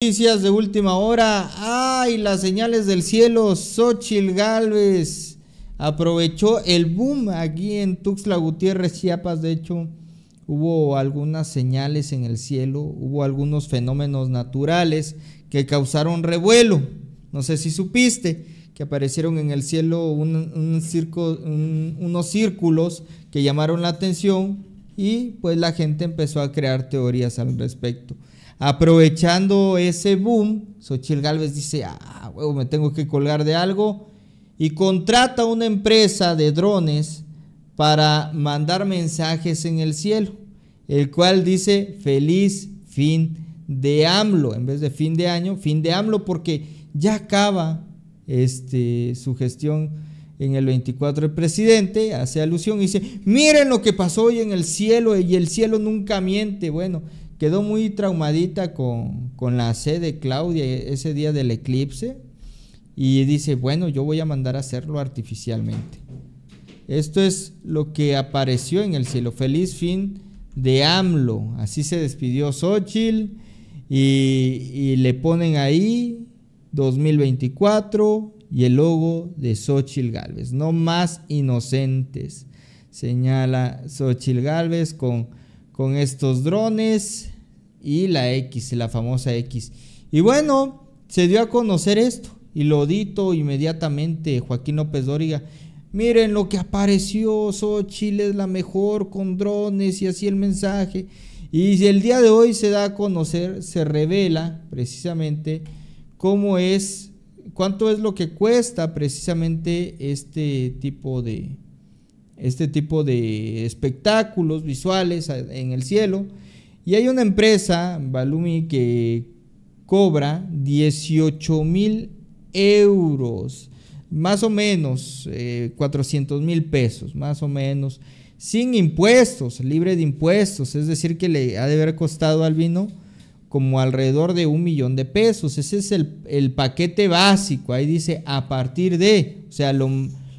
Noticias de última hora. ¡Ay! Las señales del cielo. Xochil Galvez aprovechó el boom aquí en Tuxtla Gutiérrez, Chiapas. De hecho, hubo algunas señales en el cielo, hubo algunos fenómenos naturales que causaron revuelo. No sé si supiste que aparecieron en el cielo unos círculos que llamaron la atención y pues la gente empezó a crear teorías al respecto. Aprovechando ese boom, Xochil Gálvez dice, ah, huevo, me tengo que colgar de algo. Y contrata una empresa de drones para mandar mensajes en el cielo, el cual dice feliz fin de AMLO, en vez de fin de año, fin de AMLO, porque ya acaba este, su gestión en el 24. El presidente hace alusión y dice, miren lo que pasó hoy en el cielo y el cielo nunca miente. Bueno, quedó muy traumadita con, con la sed de Claudia ese día del eclipse y dice, bueno, yo voy a mandar a hacerlo artificialmente. Esto es lo que apareció en el cielo. Feliz fin de AMLO. Así se despidió Xochitl y, y le ponen ahí 2024 y el logo de Xochitl Galvez. No más inocentes, señala Xochitl Galvez con con estos drones y la X, la famosa X. Y bueno, se dio a conocer esto y lo dito inmediatamente Joaquín López Dóriga. Miren lo que apareció, Chile es la mejor con drones y así el mensaje. Y el día de hoy se da a conocer, se revela precisamente cómo es, cuánto es lo que cuesta precisamente este tipo de, este tipo de espectáculos visuales en el cielo. Y hay una empresa, Balumi, que cobra 18 mil euros, más o menos 400 eh, mil pesos, más o menos, sin impuestos, libre de impuestos. Es decir, que le ha de haber costado al vino como alrededor de un millón de pesos. Ese es el, el paquete básico. Ahí dice a partir de, o sea, lo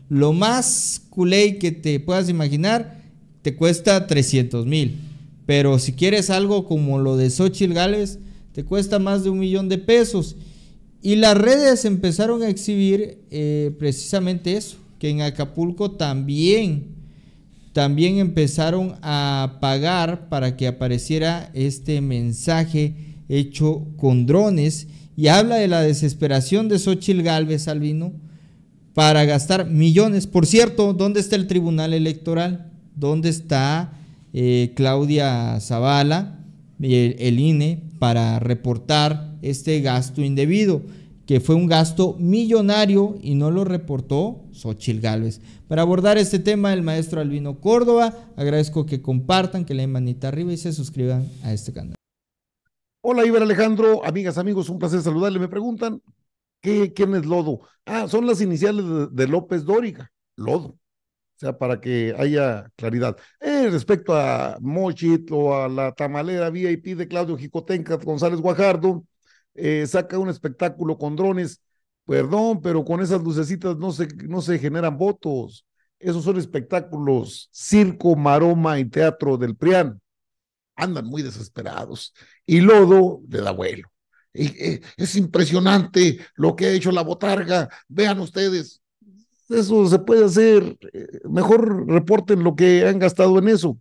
lo más culé que te puedas imaginar, te cuesta 300 mil. Pero si quieres algo como lo de Xochitl Gales, te cuesta más de un millón de pesos. Y las redes empezaron a exhibir eh, precisamente eso, que en Acapulco también, también empezaron a pagar para que apareciera este mensaje hecho con drones. Y habla de la desesperación de Xochitl Galvez, Albino, para gastar millones. Por cierto, ¿dónde está el Tribunal Electoral? ¿Dónde está eh, Claudia Zavala, eh, el, el INE, para reportar este gasto indebido? que fue un gasto millonario y no lo reportó Xochil Gálvez. Para abordar este tema, el maestro Albino Córdoba, agradezco que compartan, que le den manita arriba y se suscriban a este canal. Hola, Iber Alejandro, amigas, amigos, un placer saludarle. Me preguntan ¿Quién es Lodo? Ah, son las iniciales de, López Dóriga, Lodo. O sea, para que haya claridad. Eh, respecto a Mochit o a la tamalera VIP de Claudio Jicotenca González Guajardo, eh, saca un espectáculo con drones. Perdón, pero con esas lucecitas no se, no se generan votos. Esos son espectáculos, circo, maroma y teatro del PRIAN. Andan muy desesperados. Y Lodo del abuelo. Eh, es impresionante lo que ha hecho la botarga, vean ustedes. Eso se puede hacer, eh, mejor reporten lo que han gastado en eso.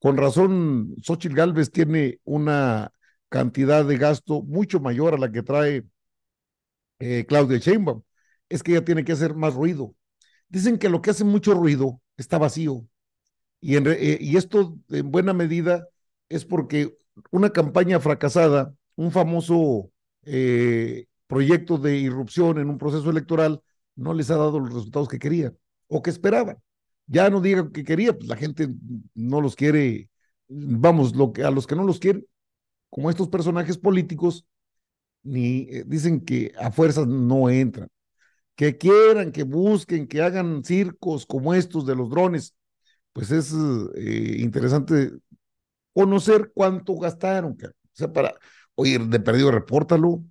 Con razón, Xochitl Galvez tiene una cantidad de gasto mucho mayor a la que trae eh, Claudia Sheinbaum. Es que ella tiene que hacer más ruido. Dicen que lo que hace mucho ruido está vacío. Y, y esto en buena medida es porque una campaña fracasada un famoso eh, proyecto de irrupción en un proceso electoral no les ha dado los resultados que querían o que esperaban. Ya no digan que quería, pues la gente no los quiere, vamos, lo que, a los que no los quieren, como estos personajes políticos, ni eh, dicen que a fuerzas no entran. Que quieran, que busquen, que hagan circos como estos de los drones, pues es eh, interesante conocer cuánto gastaron, o sea, para, oye, de perdido, repórtalo.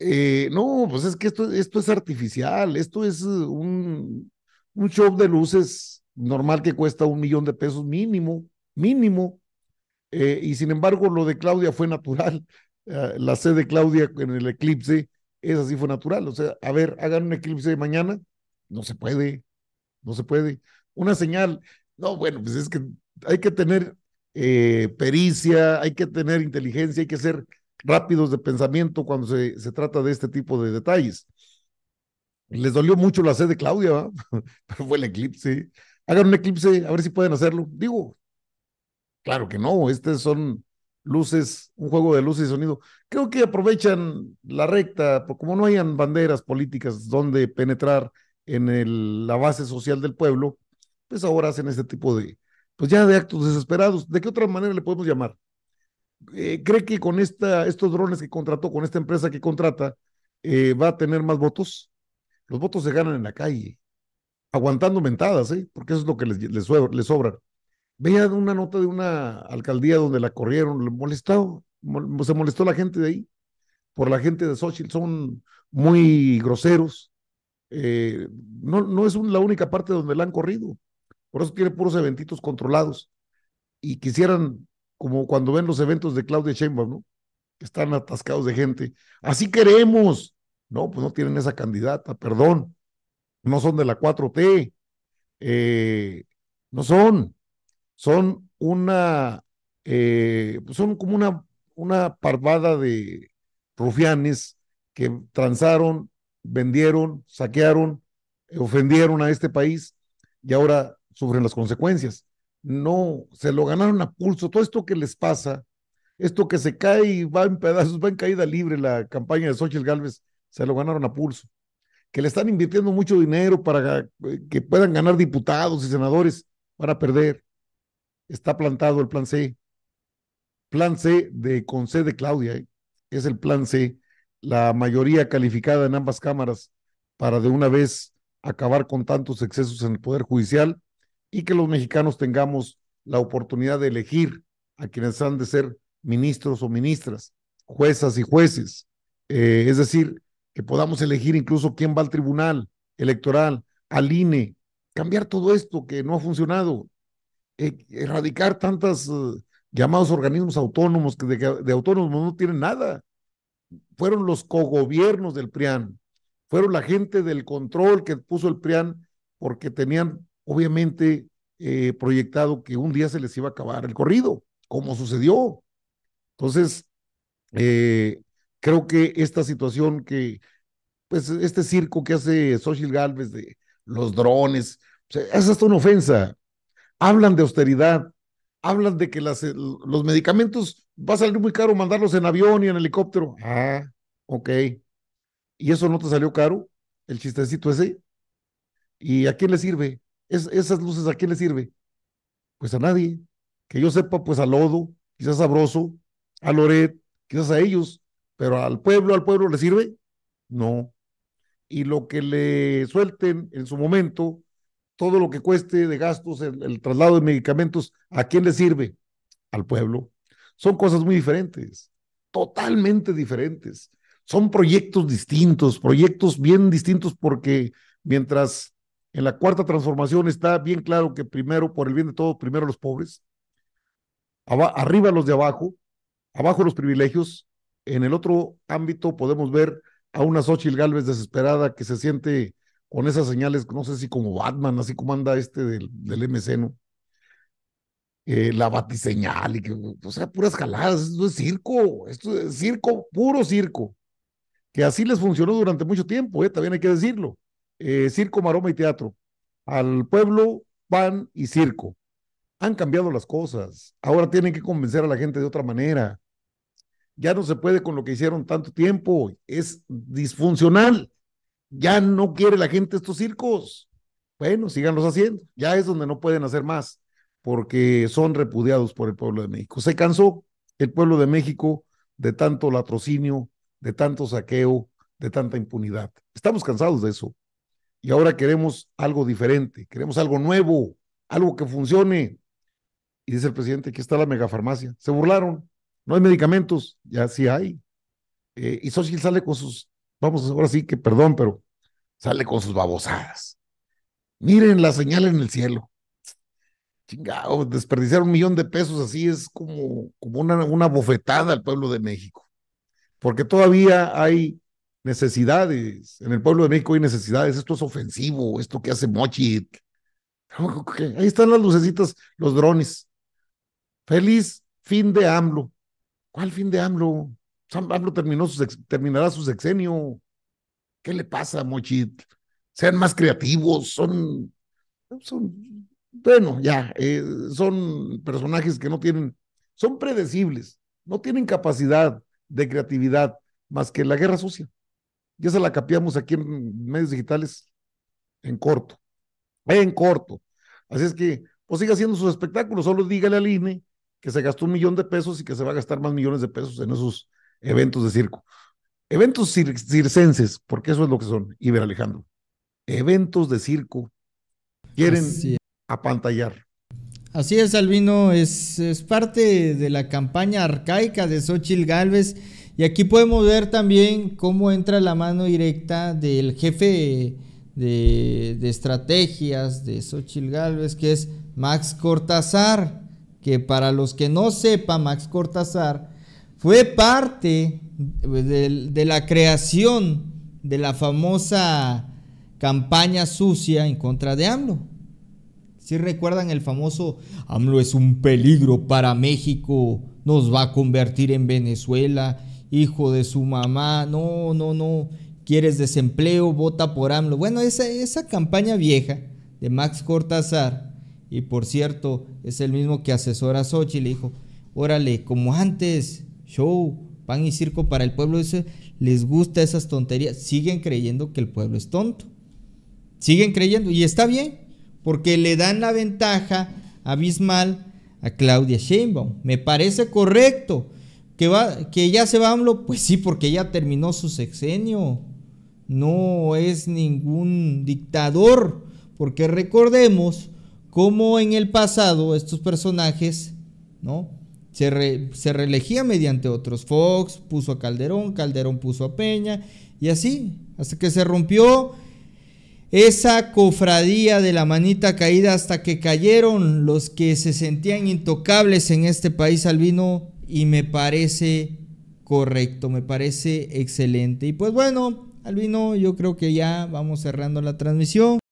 Eh, no, pues es que esto, esto es artificial, esto es eh, un, un show de luces normal que cuesta un millón de pesos mínimo, mínimo. Eh, y sin embargo, lo de Claudia fue natural. Ah, la sede de Claudia en el eclipse, es así fue natural. O sea, a ver, hagan un eclipse de mañana. No se puede, no se puede. Una señal. No, bueno, pues es que hay que tener eh, pericia, hay que tener inteligencia, hay que ser rápidos de pensamiento cuando se, se trata de este tipo de detalles. Les dolió mucho la sed de Claudia, pero fue el eclipse. Hagan un eclipse, a ver si pueden hacerlo. Digo, claro que no, estas son luces, un juego de luces y sonido. Creo que aprovechan la recta, porque como no hayan banderas políticas donde penetrar en el, la base social del pueblo, pues ahora hacen este tipo de, pues ya de actos desesperados. ¿De qué otra manera le podemos llamar? Eh, ¿Cree que con esta, estos drones que contrató, con esta empresa que contrata, eh, va a tener más votos? Los votos se ganan en la calle, aguantando mentadas, ¿eh? porque eso es lo que les, les, sobra. Veía una nota de una alcaldía donde la corrieron, molestado, se molestó la gente de ahí, por la gente de Xochitl, son muy groseros. Eh, no, no es la única parte donde la han corrido. Por eso tiene puros eventitos controlados. Y quisieran, como cuando ven los eventos de Claudia Sheinbaum, ¿no? Que están atascados de gente. Así queremos. No, pues no tienen esa candidata, perdón. No son de la 4T. Eh, no son. Son una, eh, pues son como una, una parvada de rufianes que transaron, vendieron, saquearon, eh, ofendieron a este país y ahora sufren las consecuencias. No, se lo ganaron a pulso. Todo esto que les pasa, esto que se cae y va en pedazos, va en caída libre la campaña de Xochitl Galvez, se lo ganaron a pulso. Que le están invirtiendo mucho dinero para eh, que puedan ganar diputados y senadores, para perder. Está plantado el plan C. Plan C de con C de Claudia, eh, es el plan C, la mayoría calificada en ambas cámaras para de una vez acabar con tantos excesos en el Poder Judicial y que los mexicanos tengamos la oportunidad de elegir a quienes han de ser ministros o ministras, juezas y jueces. Eh, es decir, que podamos elegir incluso quién va al tribunal electoral, al INE, cambiar todo esto que no ha funcionado, eh, erradicar tantas eh, llamados organismos autónomos que de, de autónomos no tienen nada. Fueron los cogobiernos del PRIAN, fueron la gente del control que puso el PRIAN porque tenían obviamente eh, proyectado que un día se les iba a acabar el corrido, como sucedió. Entonces, eh, creo que esta situación que, pues, este circo que hace social Galvez de los drones, ¿esa es una ofensa. Hablan de austeridad, hablan de que los medicamentos va a salir muy caro mandarlos en avión y en helicóptero. Ah, ok. ¿Y eso no te salió caro? El chistecito ese. ¿Y a quién le sirve? ¿Esas luces a quién le sirve? Pues a nadie. Que yo sepa, pues a Lodo, quizás a Broso, a Loret, quizás a ellos, pero al pueblo, al pueblo le sirve, no. Y lo que le suelten en su momento, todo lo que cueste de gastos, el traslado de medicamentos, ¿a quién le sirve? Al pueblo. Son cosas muy diferentes, totalmente diferentes. Son proyectos distintos, proyectos bien distintos porque mientras en la cuarta transformación está bien claro que primero, por el bien de todos, primero los pobres, arriba los de abajo, abajo los privilegios. En el otro ámbito podemos ver a una Xochitl Galvez desesperada que se siente con esas señales, no sé si como Batman, así como anda este del, del MC, eh, la batiseñal y que, o sea, puras jaladas, esto es circo, esto es circo, puro circo, que así les funcionó durante mucho tiempo, ¿eh? también hay que decirlo. Eh, circo, maroma y teatro. Al pueblo, pan y circo. Han cambiado las cosas. Ahora tienen que convencer a la gente de otra manera. Ya no se puede con lo que hicieron tanto tiempo. Es disfuncional. Ya no quiere la gente estos circos. Bueno, síganlos haciendo. Ya es donde no pueden hacer más porque son repudiados por el pueblo de México. Se cansó el pueblo de México de tanto latrocinio, de tanto saqueo, de tanta impunidad. Estamos cansados de eso y ahora queremos algo diferente, queremos algo nuevo, algo que funcione. Y dice el presidente, aquí está la megafarmacia. Se burlaron, no hay medicamentos, ya sí hay. Eh, y Xochitl sale con sus, vamos, ahora sí que perdón, pero sale con sus babosadas. Miren la señal en el cielo. Chingado, desperdiciar un millón de pesos así es como, como una, una bofetada al pueblo de México. Porque todavía hay necesidades. En el pueblo de México hay necesidades. Esto es ofensivo, esto que hace Mochit Ahí están las lucecitas, los drones. Feliz fin de AMLO. ¿Cuál fin de AMLO? AMLO terminó su, terminará su sexenio. ¿Qué le pasa, Mochit? Sean más creativos, son, son bueno, ya, eh, son personajes que no tienen, son predecibles, no tienen capacidad de creatividad más que la guerra sucia. Ya se la capiamos aquí en medios digitales en corto. En corto. Así es que, pues siga haciendo sus espectáculos, solo dígale al INE que se gastó un millón de pesos y que se va a gastar más millones de pesos en esos eventos de circo. Eventos circenses, porque eso es lo que son, Iber Alejandro. Eventos de circo quieren apantallar. Así es, Albino, es, es parte de la campaña arcaica de Xochil Gálvez y aquí podemos ver también cómo entra la mano directa del jefe de, estrategias de Xochitl Galvez, que es Max Cortázar, que para los que no sepan, Max Cortázar fue parte de, la creación de la famosa campaña sucia en contra de AMLO. Si recuerdan el famoso AMLO es un peligro para México, nos va a convertir en Venezuela hijo de su mamá, no, no, no, quieres desempleo, vota por AMLO. Bueno, esa, esa campaña vieja de Max Cortázar, y por cierto, es el mismo que asesora a Sochi, le dijo, órale, como antes, show, pan y circo para el pueblo, les gusta esas tonterías, siguen creyendo que el pueblo es tonto, siguen creyendo, y está bien, porque le dan la ventaja abismal a Claudia Sheinbaum, me parece correcto, ¿Que, ya se va AMLO, pues sí, porque ya terminó su sexenio. No es ningún dictador, porque recordemos cómo en el pasado estos personajes, ¿no? Se, reelegían mediante otros. Fox puso a Calderón, Calderón puso a Peña, y así, hasta que se rompió esa cofradía de la manita caída hasta que cayeron los que se sentían intocables en este país albino y me parece correcto, me parece excelente. Y pues bueno, Albino, yo creo que ya vamos cerrando la transmisión.